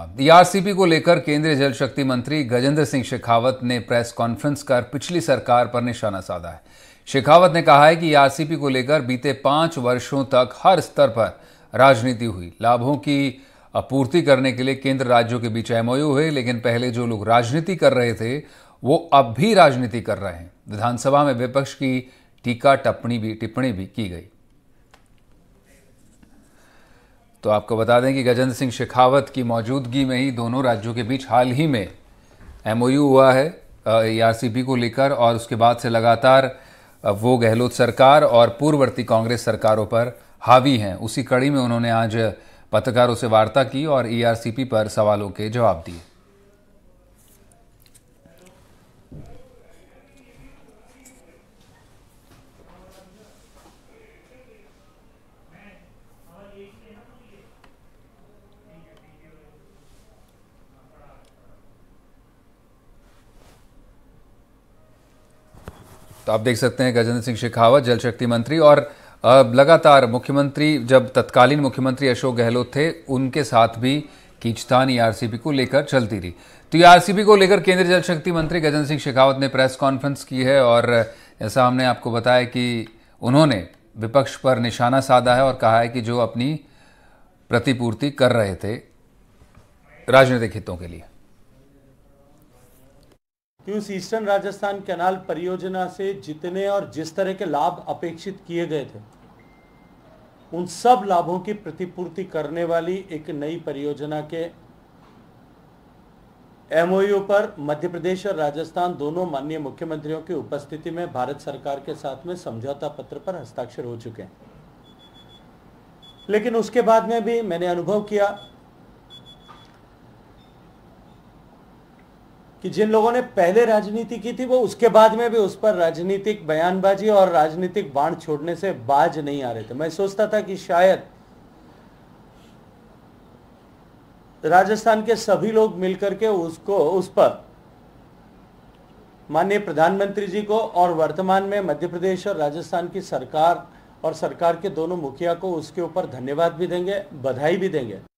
RCP को लेकर केंद्रीय जल शक्ति मंत्री गजेंद्र सिंह शेखावत ने प्रेस कॉन्फ्रेंस कर पिछली सरकार पर निशाना साधा है शेखावत ने कहा है कि आरसीपी को लेकर बीते पांच वर्षों तक हर स्तर पर राजनीति हुई लाभों की आपूर्ति करने के लिए केंद्र राज्यों के बीच एमओयू हुए लेकिन पहले जो लोग राजनीति कर रहे थे वो अब भी राजनीति कर रहे हैं विधानसभा में विपक्ष की टीका टिप्पणी भी टिप्पणी भी की गई तो आपको बता दें कि गजेंद्र सिंह शेखावत की मौजूदगी में ही दोनों राज्यों के बीच हाल ही में एमओयू हुआ है ई को लेकर और उसके बाद से लगातार वो गहलोत सरकार और पूर्ववर्ती कांग्रेस सरकारों पर हावी हैं उसी कड़ी में उन्होंने आज पत्रकारों से वार्ता की और ईआरसीपी पर सवालों के जवाब दिए तो आप देख सकते हैं गजेंद्र सिंह शेखावत जल शक्ति मंत्री और लगातार मुख्यमंत्री जब तत्कालीन मुख्यमंत्री अशोक गहलोत थे उनके साथ भी कीचतान ईआरसीपी e को लेकर चलती रही तो ईआरसीपी e को लेकर केंद्रीय जल शक्ति मंत्री गजेंद्र सिंह शेखावत ने प्रेस कॉन्फ्रेंस की है और ऐसा हमने आपको बताया कि उन्होंने विपक्ष पर निशाना साधा है और कहा है कि जो अपनी प्रतिपूर्ति कर रहे थे राजनीतिक हितों के लिए कि उस ईस्टर्न राजस्थान कैनाल परियोजना से जितने और जिस तरह के लाभ अपेक्षित किए गए थे उन सब लाभों की प्रतिपूर्ति करने वाली एक नई परियोजना के एमओयू पर मध्य प्रदेश और राजस्थान दोनों माननीय मुख्यमंत्रियों की उपस्थिति में भारत सरकार के साथ में समझौता पत्र पर हस्ताक्षर हो चुके हैं लेकिन उसके बाद में भी मैंने अनुभव किया कि जिन लोगों ने पहले राजनीति की थी वो उसके बाद में भी उस पर राजनीतिक बयानबाजी और राजनीतिक बाण छोड़ने से बाज नहीं आ रहे थे मैं सोचता था कि शायद राजस्थान के सभी लोग मिलकर के उसको उस पर माननीय प्रधानमंत्री जी को और वर्तमान में मध्य प्रदेश और राजस्थान की सरकार और सरकार के दोनों मुखिया को उसके ऊपर धन्यवाद भी देंगे बधाई भी देंगे